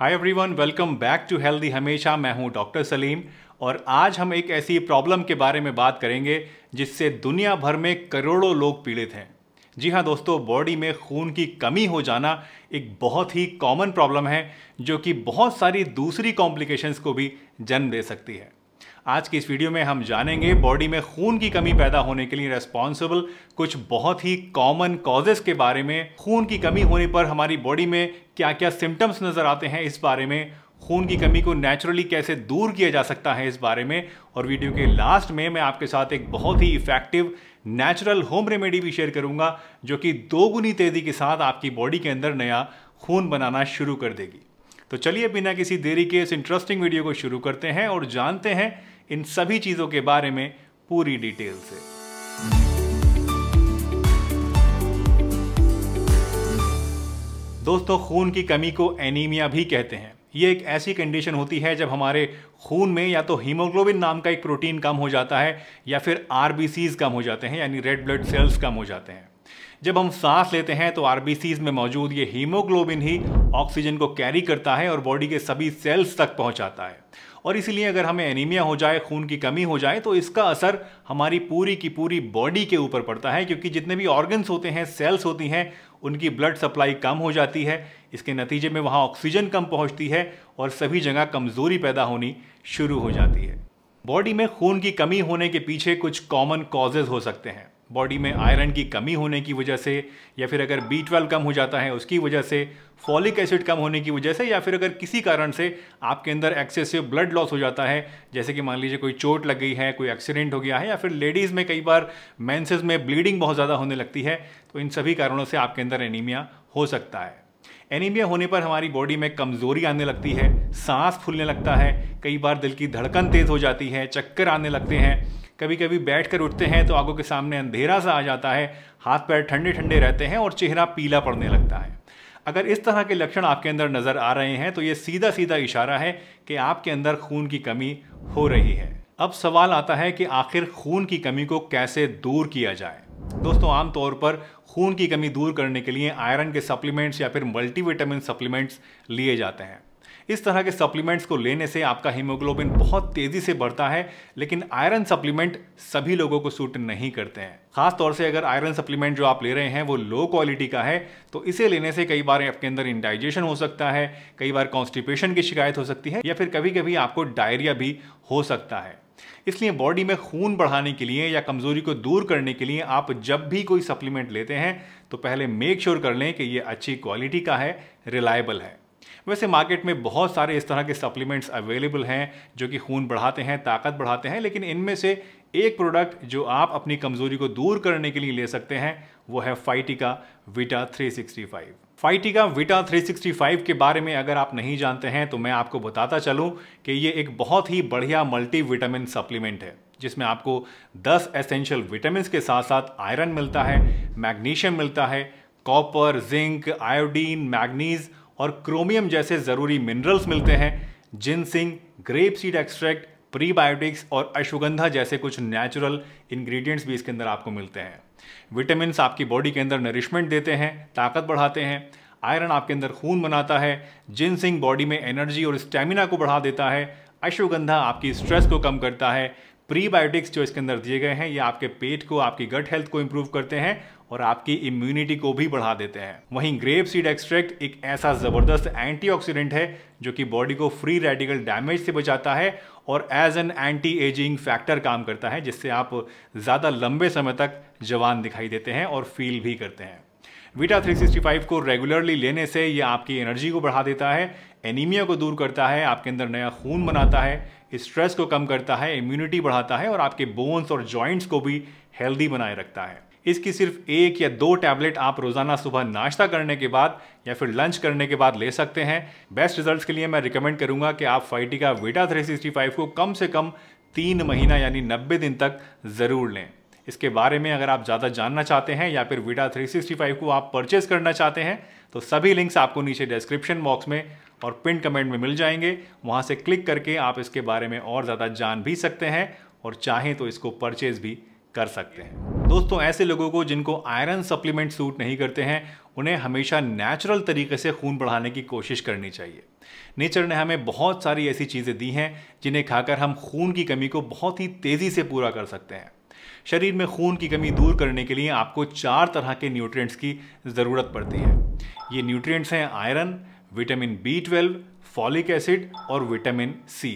hi everyone welcome back to healthy Hamesha मैं हूं doctor Salim और आज हम एक ऐसी प्रॉब्लम के बारे में बात करेंगे जिससे दुनिया भर में करोड़ों लोग पीड़ित हैं जी हाँ दोस्तों बॉडी में खून की कमी हो जाना एक बहुत ही कॉमन प्रॉब्लम है जो कि बहुत सारी दूसरी कॉम्प्लिकेशंस को भी जन्म दे सकती है आज के इस वीडियो में हम जानेंगे बॉडी में खून की कमी पैदा होने के लिए रेस्पॉन्सिबल कुछ बहुत ही कॉमन कॉजेस के बारे में खून की कमी होने पर हमारी बॉडी में क्या क्या सिम्टम्स नज़र आते हैं इस बारे में खून की कमी को नेचुरली कैसे दूर किया जा सकता है इस बारे में और वीडियो के लास्ट में मैं आपके साथ एक बहुत ही इफेक्टिव नेचुरल होम रेमेडी भी शेयर करूंगा जो कि दोगुनी तेज़ी के साथ आपकी बॉडी के अंदर नया खून बनाना शुरू कर देगी तो चलिए बिना किसी देरी के इस इंटरेस्टिंग वीडियो को शुरू करते हैं और जानते हैं इन सभी चीज़ों के बारे में पूरी डिटेल से दोस्तों खून की कमी को एनीमिया भी कहते हैं ये एक ऐसी कंडीशन होती है जब हमारे खून में या तो हीमोग्लोबिन नाम का एक प्रोटीन कम हो जाता है या फिर आर कम हो जाते हैं यानी रेड ब्लड सेल्स कम हो जाते हैं जब हम सांस लेते हैं तो आर में मौजूद ये हीमोग्लोबिन ही ऑक्सीजन को कैरी करता है और बॉडी के सभी सेल्स तक पहुँचाता है और इसीलिए अगर हमें एनीमिया हो जाए खून की कमी हो जाए तो इसका असर हमारी पूरी की पूरी बॉडी के ऊपर पड़ता है क्योंकि जितने भी ऑर्गन्स होते हैं सेल्स होती हैं उनकी ब्लड सप्लाई कम हो जाती है इसके नतीजे में वहाँ ऑक्सीजन कम पहुँचती है और सभी जगह कमज़ोरी पैदा होनी शुरू हो जाती है बॉडी में खून की कमी होने के पीछे कुछ कॉमन कॉजेज हो सकते हैं बॉडी में आयरन की कमी होने की वजह से या फिर अगर बी ट्वेल्व कम हो जाता है उसकी वजह से फॉलिक एसिड कम होने की वजह से या फिर अगर किसी कारण से आपके अंदर एक्सेसिव ब्लड लॉस हो जाता है जैसे कि मान लीजिए कोई चोट लग गई है कोई एक्सीडेंट हो गया है या फिर लेडीज़ में कई बार मैंसेज में ब्लीडिंग बहुत ज़्यादा होने लगती है तो इन सभी कारणों से आपके अंदर एनीमिया हो सकता है एनीमिया होने पर हमारी बॉडी में कमज़ोरी आने लगती है सांस फूलने लगता है कई बार दिल की धड़कन तेज़ हो जाती है चक्कर आने लगते हैं कभी कभी बैठ कर उठते हैं तो आंखों के सामने अंधेरा सा आ जाता है हाथ पैर ठंडे ठंडे रहते हैं और चेहरा पीला पड़ने लगता है अगर इस तरह के लक्षण आपके अंदर नज़र आ रहे हैं तो ये सीधा सीधा इशारा है कि आपके अंदर खून की कमी हो रही है अब सवाल आता है कि आखिर खून की कमी को कैसे दूर किया जाए दोस्तों आमतौर पर खून की कमी दूर करने के लिए आयरन के सप्लीमेंट्स या फिर मल्टीविटामिन सप्लीमेंट्स लिए जाते हैं इस तरह के सप्लीमेंट्स को लेने से आपका हीमोग्लोबिन बहुत तेज़ी से बढ़ता है लेकिन आयरन सप्लीमेंट सभी लोगों को सूट नहीं करते हैं खास तौर से अगर आयरन सप्लीमेंट जो आप ले रहे हैं वो लो क्वालिटी का है तो इसे लेने से कई बार आपके अंदर इंडाइजेशन हो सकता है कई बार कॉन्स्टिपेशन की शिकायत हो सकती है या फिर कभी कभी आपको डायरिया भी हो सकता है इसलिए बॉडी में खून बढ़ाने के लिए या कमजोरी को दूर करने के लिए आप जब भी कोई सप्लीमेंट लेते हैं तो पहले मेक श्योर sure कर लें कि ये अच्छी क्वालिटी का है रिलायबल है वैसे मार्केट में बहुत सारे इस तरह के सप्लीमेंट्स अवेलेबल हैं जो कि खून बढ़ाते हैं ताकत बढ़ाते हैं लेकिन इनमें से एक प्रोडक्ट जो आप अपनी कमजोरी को दूर करने के लिए ले सकते हैं वो है फाइटिका विटा 365 फाइटिका विटा 365 के बारे में अगर आप नहीं जानते हैं तो मैं आपको बताता चलूं कि ये एक बहुत ही बढ़िया मल्टी विटामिन सप्लीमेंट है जिसमें आपको 10 एसेंशियल विटामिन के साथ साथ आयरन मिलता है मैग्नीशियम मिलता है कॉपर जिंक आयोडीन मैग्नीज़ और क्रोमियम जैसे ज़रूरी मिनरल्स मिलते हैं ginseng grape seed extract prebiotics और अश्वगंधा जैसे कुछ नेचुरल इंग्रेडिएंट्स भी इसके अंदर आपको मिलते हैं विटामिन आपकी बॉडी के अंदर नरिशमेंट देते हैं ताकत बढ़ाते हैं आयरन आपके अंदर खून बनाता है जिनसिंग बॉडी में एनर्जी और स्टेमिना को बढ़ा देता है अश्वगंधा आपकी स्ट्रेस को कम करता है प्रीबायोटिक्स जो इसके अंदर दिए गए हैं ये आपके पेट को आपकी गट हेल्थ को इम्प्रूव करते हैं और आपकी इम्यूनिटी को भी बढ़ा देते हैं वहीं ग्रेप सीड एक्सट्रैक्ट एक ऐसा ज़बरदस्त एंटीऑक्सीडेंट है जो कि बॉडी को फ्री रेडिकल डैमेज से बचाता है और age an anti ageing factor काम करता है जिससे आप ज़्यादा लंबे समय तक जवान दिखाई देते हैं और फील भी करते हैं वीटा 365 को रेगुलरली लेने से ये आपकी एनर्जी को बढ़ा देता है एनीमिया को दूर करता है आपके अंदर नया खून बनाता है स्ट्रेस को कम करता है इम्यूनिटी बढ़ाता है और आपके बोन्स और जॉइंट्स को भी हेल्दी बनाए रखता है इसकी सिर्फ एक या दो टैबलेट आप रोजाना सुबह नाश्ता करने के बाद या फिर लंच करने के बाद ले सकते हैं बेस्ट रिजल्ट्स के लिए मैं रिकमेंड करूंगा कि आप फाइटिका वेटा थ्री को कम से कम तीन महीना यानी नब्बे दिन तक ज़रूर लें इसके बारे में अगर आप ज़्यादा जानना चाहते हैं या फिर वीडा 365 को आप परचेज करना चाहते हैं तो सभी लिंक्स आपको नीचे डिस्क्रिप्शन बॉक्स में और पिन कमेंट में मिल जाएंगे वहाँ से क्लिक करके आप इसके बारे में और ज़्यादा जान भी सकते हैं और चाहें तो इसको परचेज भी कर सकते हैं दोस्तों ऐसे लोगों को जिनको आयरन सप्लीमेंट सूट नहीं करते हैं उन्हें हमेशा नेचुरल तरीके से खून बढ़ाने की कोशिश करनी चाहिए नेचर ने हमें बहुत सारी ऐसी चीज़ें दी हैं जिन्हें खाकर हम खून की कमी को बहुत ही तेज़ी से पूरा कर सकते हैं शरीर में खून की कमी दूर करने के लिए आपको चार तरह के न्यूट्रिएंट्स की ज़रूरत पड़ती है ये न्यूट्रिएंट्स हैं iron vitamin B twelve folic acid और विटामिन सी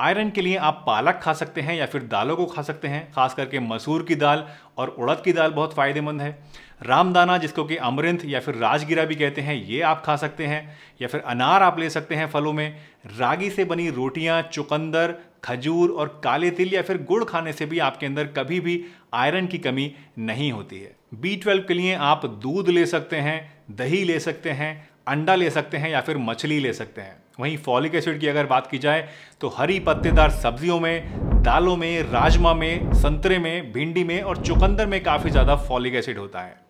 आयरन के लिए आप पालक खा सकते हैं या फिर दालों को खा सकते हैं खास करके मसूर की दाल और उड़द की दाल बहुत फ़ायदेमंद है रामदाना जिसको कि अमृत या फिर राजगिरा भी कहते हैं ये आप खा सकते हैं या फिर अनार आप ले सकते हैं फलों में रागी से बनी रोटियां चुकंदर खजूर और काले तिल या फिर गुड़ खाने से भी आपके अंदर कभी भी आयरन की कमी नहीं होती है बी ट्वेल्व के लिए आप दूध ले सकते हैं दही ले सकते हैं अंडा ले सकते हैं या फिर मछली ले सकते हैं वहीं फॉलिक एसिड की अगर बात की जाए तो हरी पत्तेदार सब्जियों में दालों में राजमा में संतरे में भिंडी में और चुकंदर में काफ़ी ज़्यादा फॉलिक एसिड होता है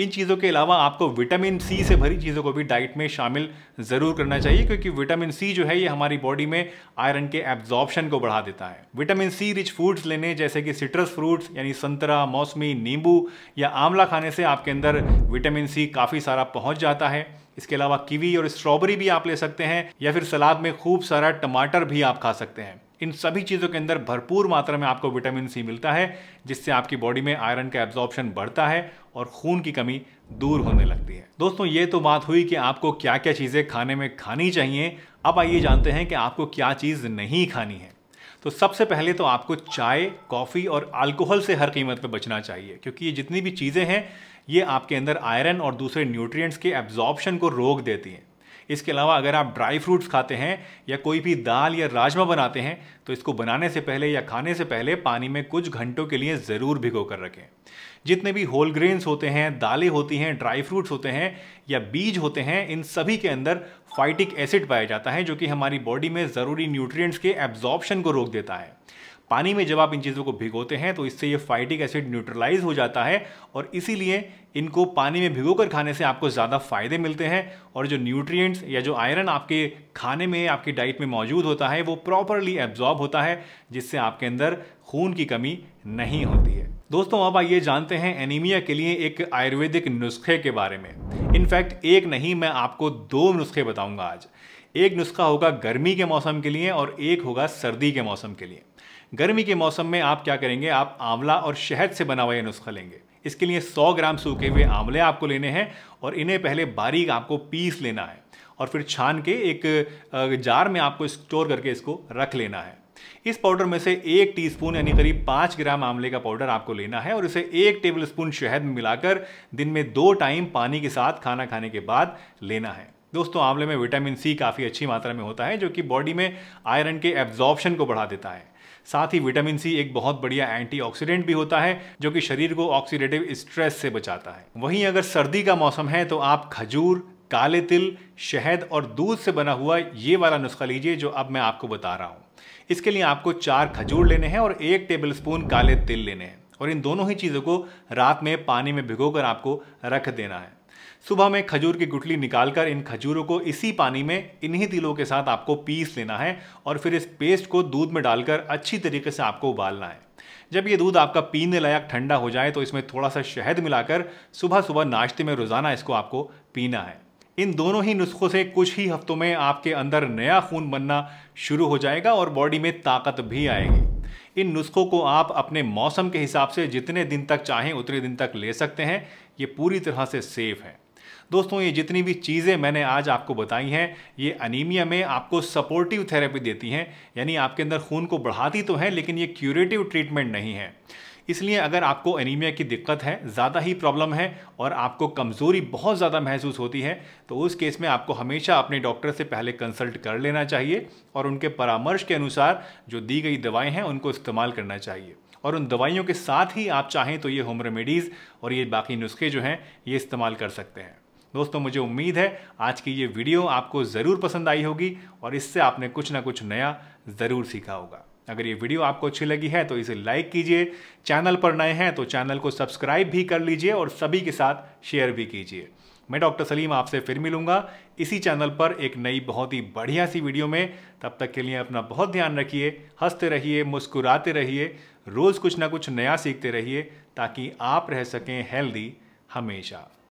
इन चीज़ों के अलावा आपको विटामिन सी से भरी चीज़ों को भी डाइट में शामिल ज़रूर करना चाहिए क्योंकि विटामिन सी जो है ये हमारी बॉडी में आयरन के एब्जॉर्प्शन को बढ़ा देता है विटामिन सी रिच फूड्स लेने जैसे कि सिट्रस फ्रूट्स यानी संतरा मौसमी नींबू या आंवला खाने से आपके अंदर विटामिन सी काफ़ी सारा पहुँच जाता है इसके अलावा कीवी और स्ट्रॉबेरी भी आप ले सकते हैं या फिर सलाद में खूब सारा टमाटर भी आप खा सकते हैं इन सभी चीज़ों के अंदर भरपूर मात्रा में आपको विटामिन सी मिलता है जिससे आपकी बॉडी में आयरन का एब्जॉर्प्शन बढ़ता है और खून की कमी दूर होने लगती है दोस्तों ये तो बात हुई कि आपको क्या क्या चीज़ें खाने में खानी चाहिए अब आइए जानते हैं कि आपको क्या चीज़ नहीं खानी है तो सबसे पहले तो आपको चाय कॉफ़ी और अल्कोहल से हर कीमत पर बचना चाहिए क्योंकि ये जितनी भी चीज़ें हैं ये आपके अंदर आयरन और दूसरे न्यूट्रिएंट्स के एब्जॉर्प्शन को रोक देती हैं इसके अलावा अगर आप ड्राई फ्रूट्स खाते हैं या कोई भी दाल या राजमा बनाते हैं तो इसको बनाने से पहले या खाने से पहले पानी में कुछ घंटों के लिए ज़रूर भिगो कर रखें जितने भी होल ग्रेन्स होते हैं दालें होती हैं ड्राई फ्रूट्स होते हैं या बीज होते हैं इन सभी के अंदर फाइटिक एसिड पाया जाता है जो कि हमारी बॉडी में ज़रूरी न्यूट्रिएंट्स के एब्जॉर्प्शन को रोक देता है पानी में जब आप इन चीज़ों को भिगोते हैं तो इससे ये फाइटिक एसिड न्यूट्रलाइज हो जाता है और इसीलिए इनको पानी में भिगोकर खाने से आपको ज़्यादा फायदे मिलते हैं और जो न्यूट्रिएंट्स या जो आयरन आपके खाने में आपकी डाइट में मौजूद होता है वो प्रॉपरली एब्जॉर्ब होता है जिससे आपके अंदर खून की कमी नहीं होती है दोस्तों अब आइए जानते हैं एनीमिया के लिए एक आयुर्वेदिक नुस्खे के बारे में इनफैक्ट एक नहीं मैं आपको दो नुस्खे बताऊंगा आज एक नुस्खा होगा गर्मी के मौसम के लिए और एक होगा सर्दी के मौसम के लिए गर्मी के मौसम में आप क्या करेंगे आप आंवला और शहद से बना हुआ यह नुस्खा लेंगे इसके लिए 100 ग्राम सूखे हुए आंवले आपको लेने हैं और इन्हें पहले बारीक आपको पीस लेना है और फिर छान के एक जार में आपको स्टोर करके इसको रख लेना है इस पाउडर में से एक टीस्पून यानी करीब पाँच ग्राम आंवले का पाउडर आपको लेना है और इसे एक टेबल स्पून शहद मिलाकर दिन में दो टाइम पानी के साथ खाना खाने के बाद लेना है दोस्तों आंवले में विटामिन सी काफ़ी अच्छी मात्रा में होता है जो कि बॉडी में आयरन के एब्जॉर्बन को बढ़ा देता है साथ ही विटामिन सी एक बहुत बढ़िया एंटीऑक्सीडेंट भी होता है जो कि शरीर को ऑक्सीडेटिव स्ट्रेस से बचाता है वहीं अगर सर्दी का मौसम है तो आप खजूर काले तिल शहद और दूध से बना हुआ ये वाला नुस्खा लीजिए जो अब मैं आपको बता रहा हूँ इसके लिए आपको चार खजूर लेने हैं और एक टेबल स्पून काले तिल लेने हैं और इन दोनों ही चीज़ों को रात में पानी में भिगोकर आपको रख देना है सुबह में खजूर की गुठली निकालकर इन खजूरों को इसी पानी में इन्हीं तिलों के साथ आपको पीस लेना है और फिर इस पेस्ट को दूध में डालकर अच्छी तरीके से आपको उबालना है जब ये दूध आपका पीने लायक ठंडा हो जाए तो इसमें थोड़ा सा शहद मिलाकर सुबह सुबह नाश्ते में रोज़ाना इसको आपको पीना है इन दोनों ही नुस्खों से कुछ ही हफ्तों में आपके अंदर नया खून बनना शुरू हो जाएगा और बॉडी में ताकत भी आएगी इन नुस्खों को आप अपने मौसम के हिसाब से जितने दिन तक चाहें उतने दिन तक ले सकते हैं ये पूरी तरह से सेफ है दोस्तों ये जितनी भी चीज़ें मैंने आज आपको बताई हैं ये अनीमिया में आपको सपोर्टिव थेरेपी देती हैं यानी आपके अंदर खून को बढ़ाती तो हैं लेकिन ये क्यूरेटिव ट्रीटमेंट नहीं है इसलिए अगर आपको एनीमिया की दिक्कत है ज़्यादा ही प्रॉब्लम है और आपको कमज़ोरी बहुत ज़्यादा महसूस होती है तो उस केस में आपको हमेशा अपने डॉक्टर से पहले कंसल्ट कर लेना चाहिए और उनके परामर्श के अनुसार जो दी गई दवाएं हैं उनको इस्तेमाल करना चाहिए और उन दवाइयों के साथ ही आप चाहें तो ये होम रेमेडीज़ और ये बाकी नुस्खे जो हैं ये इस्तेमाल कर सकते हैं दोस्तों मुझे उम्मीद है आज की ये वीडियो आपको ज़रूर पसंद आई होगी और इससे आपने कुछ ना कुछ नया ज़रूर सीखा होगा अगर ये वीडियो आपको अच्छी लगी है तो इसे लाइक कीजिए चैनल पर नए हैं तो चैनल को सब्सक्राइब भी कर लीजिए और सभी के साथ शेयर भी कीजिए मैं डॉक्टर सलीम आपसे फिर मिलूंगा इसी चैनल पर एक नई बहुत ही बढ़िया सी वीडियो में तब तक के लिए अपना बहुत ध्यान रखिए हंसते रहिए मुस्कुराते रहिए रोज़ कुछ ना कुछ नया सीखते रहिए ताकि आप रह सकें हेल्दी हमेशा